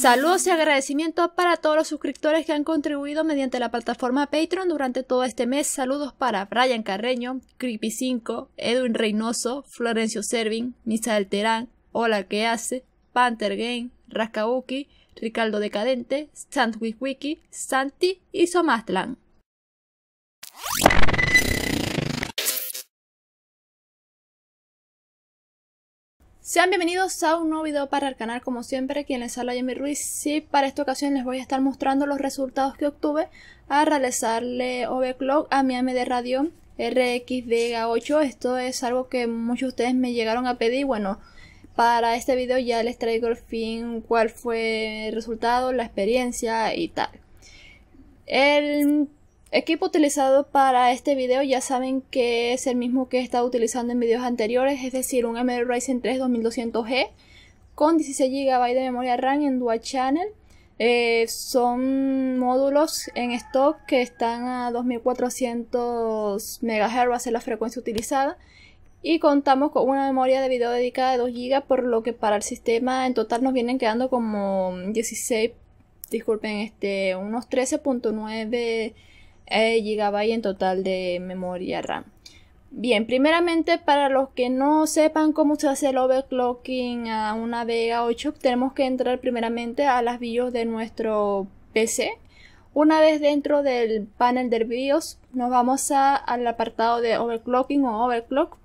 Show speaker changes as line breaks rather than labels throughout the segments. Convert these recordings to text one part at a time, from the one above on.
Saludos y agradecimientos para todos los suscriptores que han contribuido mediante la plataforma Patreon durante todo este mes. Saludos para Brian Carreño, Creepy5, Edwin Reynoso, Florencio Servin, Misael Terán, Hola que hace, Panther Game, Raskauki, Ricardo Decadente, Sandwich Wiki, Santi y Somastlan. Sean bienvenidos a un nuevo video para el canal, como siempre, quien les habla Jamie Ruiz. y para esta ocasión les voy a estar mostrando los resultados que obtuve al realizarle overclock a mi AMD Radio RX Vega 8. Esto es algo que muchos de ustedes me llegaron a pedir. Bueno, para este video ya les traigo el fin, cuál fue el resultado, la experiencia y tal. El Equipo utilizado para este video ya saben que es el mismo que he estado utilizando en videos anteriores, es decir, un AMD Ryzen 3 2200G con 16 GB de memoria RAM en dual channel. Eh, son módulos en stock que están a 2400 MHz ser la frecuencia utilizada y contamos con una memoria de video dedicada de 2 GB, por lo que para el sistema en total nos vienen quedando como 16, disculpen, este, unos 13.9 eh, gigabyte en total de memoria RAM. Bien, primeramente para los que no sepan cómo se hace el overclocking a una Vega 8, tenemos que entrar primeramente a las BIOS de nuestro PC. Una vez dentro del panel de BIOS, nos vamos a, al apartado de overclocking o overclock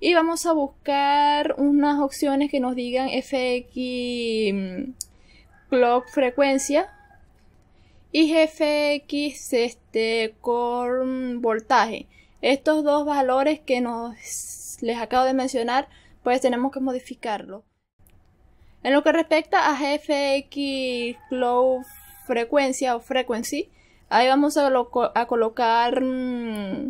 y vamos a buscar unas opciones que nos digan FX mm, clock frecuencia y GFX este, con voltaje. Estos dos valores que nos, les acabo de mencionar, pues tenemos que modificarlo. En lo que respecta a GFX Flow Frecuencia o Frequency, ahí vamos a, colocar mm,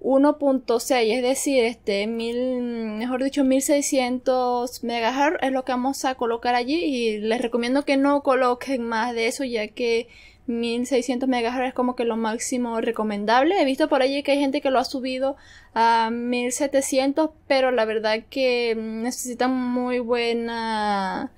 1.6, es decir, este mil, mejor dicho 1600 MHz es lo que vamos a colocar allí y les recomiendo que no coloquen más de eso ya que 1600 MHz es como que lo máximo recomendable. He visto por allí que hay gente que lo ha subido a 1700, pero la verdad que mm, necesitan muy buena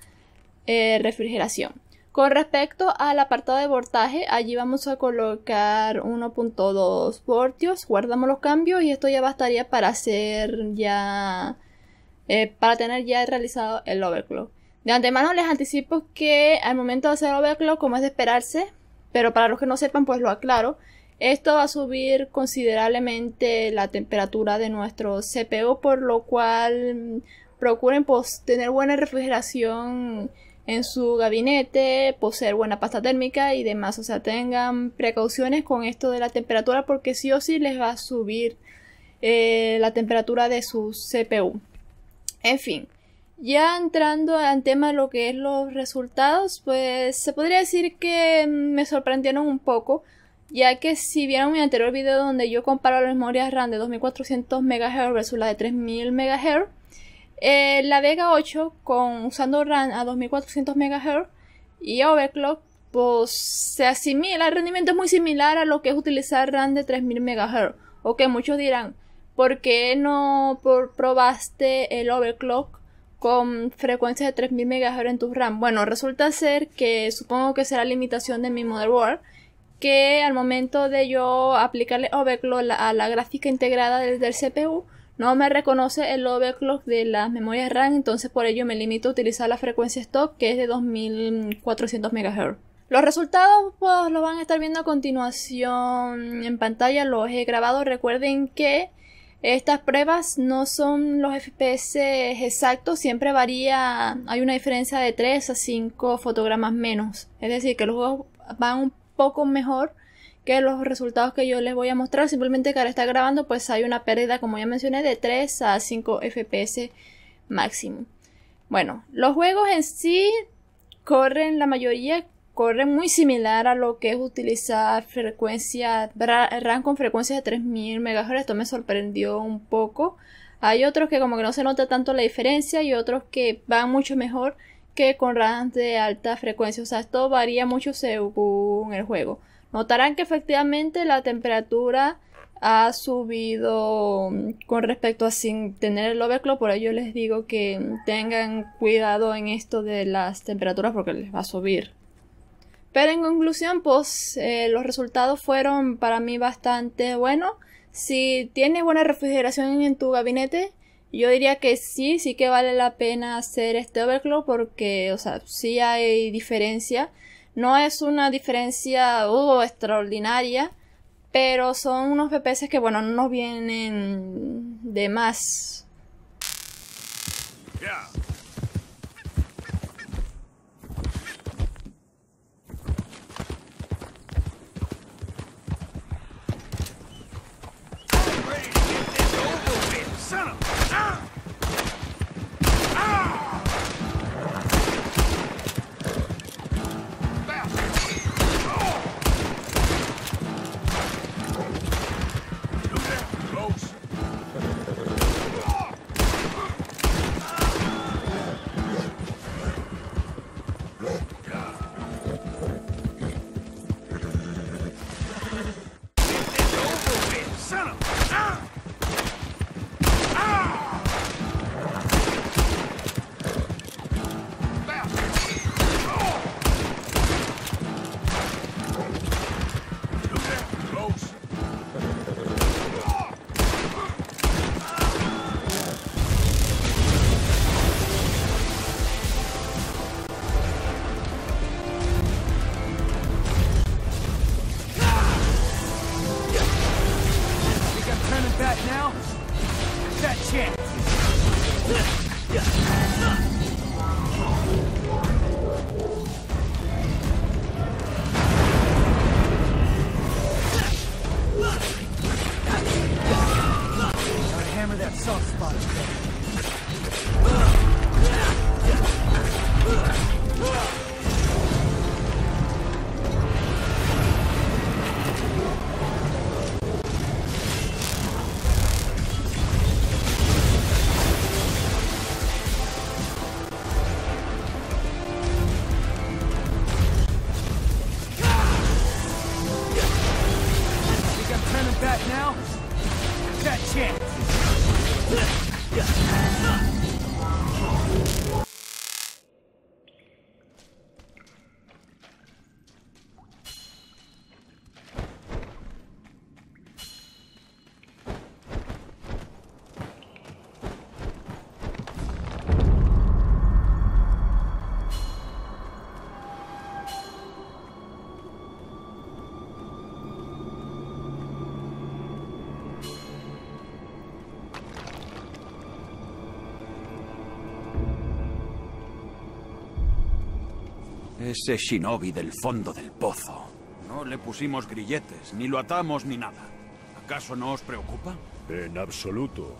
eh, refrigeración. Con respecto al apartado de voltaje, allí vamos a colocar 1.2 voltios, guardamos los cambios y esto ya bastaría para hacer ya, eh, para tener ya realizado el overclock. De antemano les anticipo que al momento de hacer overclock, como es de esperarse, pero para los que no sepan pues lo aclaro, esto va a subir considerablemente la temperatura de nuestro CPU, por lo cual procuren pues, tener buena refrigeración en su gabinete, poseer buena pasta térmica y demás. O sea, tengan precauciones con esto de la temperatura porque sí o sí les va a subir eh, la temperatura de su CPU. En fin, ya entrando al tema de lo que es los resultados, pues se podría decir que me sorprendieron un poco, ya que si vieron mi anterior video donde yo comparo las memorias RAM de 2400 MHz versus la de 3000 MHz, eh, la Vega 8 con, usando RAM a 2400 MHz y overclock pues se asimila, el rendimiento es muy similar a lo que es utilizar RAM de 3000 MHz. O que muchos dirán, ¿por qué no probaste el overclock con frecuencia de 3000 MHz en tu RAM? Bueno, resulta ser que supongo que será limitación de mi motherboard que al momento de yo aplicarle overclock a la gráfica integrada desde del CPU, no me reconoce el overclock de las memorias RAM, entonces por ello me limito a utilizar la frecuencia stock que es de 2400 MHz. Los resultados pues los van a estar viendo a continuación en pantalla, los he grabado. Recuerden que estas pruebas no son los FPS exactos, siempre varía, hay una diferencia de 3 a 5 fotogramas menos. Es decir, que los juegos van un poco mejor que los resultados que yo les voy a mostrar, simplemente que ahora estar grabando, pues hay una pérdida, como ya mencioné, de 3 a 5 FPS máximo. Bueno, los juegos en sí corren, la mayoría corren muy similar a lo que es utilizar frecuencia, RAM con frecuencia de 3000 MHz, esto me sorprendió un poco. Hay otros que como que no se nota tanto la diferencia y otros que van mucho mejor que con RAM de alta frecuencia, o sea, esto varía mucho según el juego notarán que efectivamente la temperatura ha subido mm, con respecto a sin tener el overclock, por ello les digo que tengan cuidado en esto de las temperaturas porque les va a subir. Pero en conclusión, pues eh, los resultados fueron para mí bastante buenos. Si tienes buena refrigeración en tu gabinete, yo diría que sí, sí que vale la pena hacer este overclock porque, o sea, sí hay diferencia no es una diferencia uh, extraordinaria, pero son unos peces que, bueno, no nos vienen de más. Ese shinobi del fondo del pozo. No le pusimos grilletes, ni lo atamos, ni nada. ¿Acaso no os preocupa? En absoluto.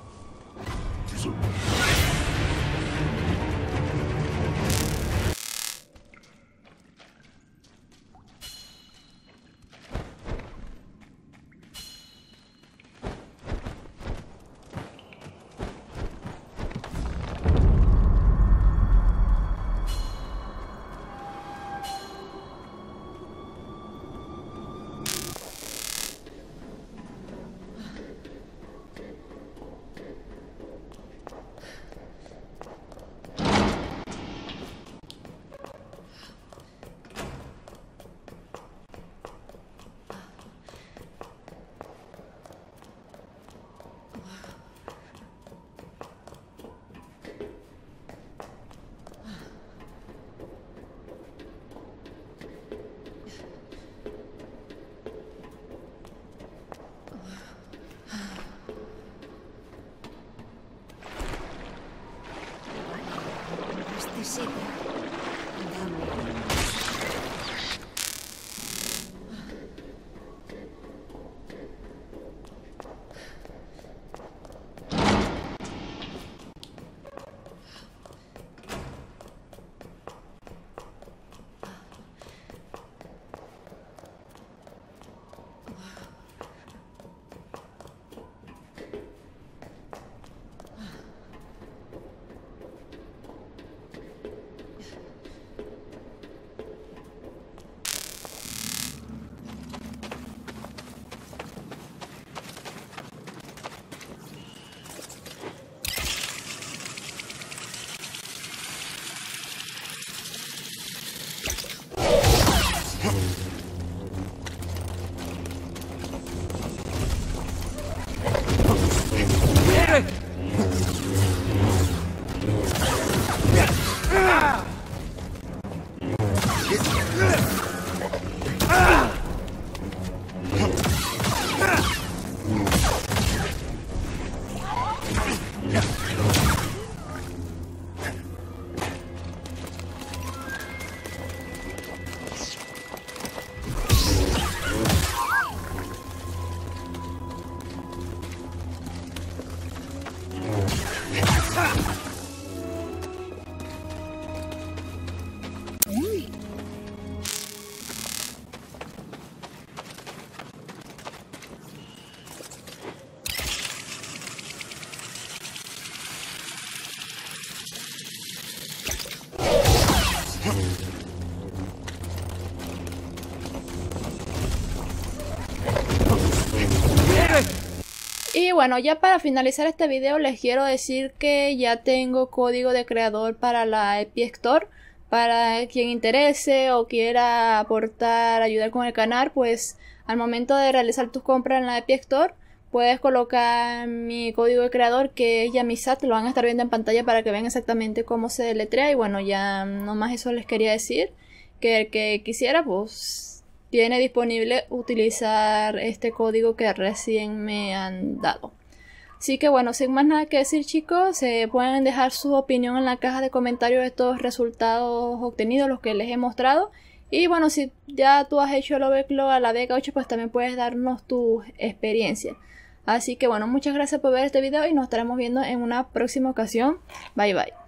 bueno, ya para finalizar este video les quiero decir que ya tengo código de creador para la Epi Para quien interese o quiera aportar, ayudar con el canal, pues al momento de realizar tus compras en la Epi puedes colocar mi código de creador que es Yamisat, lo van a estar viendo en pantalla para que vean exactamente cómo se deletrea y bueno, ya no más eso les quería decir, que el que quisiera pues tiene disponible utilizar este código que recién me han dado. Así que bueno, sin más nada que decir chicos, se pueden dejar su opinión en la caja de comentarios de estos resultados obtenidos, los que les he mostrado. Y bueno, si ya tú has hecho el overclock a la Vega 8, pues también puedes darnos tu experiencia. Así que bueno, muchas gracias por ver este video y nos estaremos viendo en una próxima ocasión. Bye bye.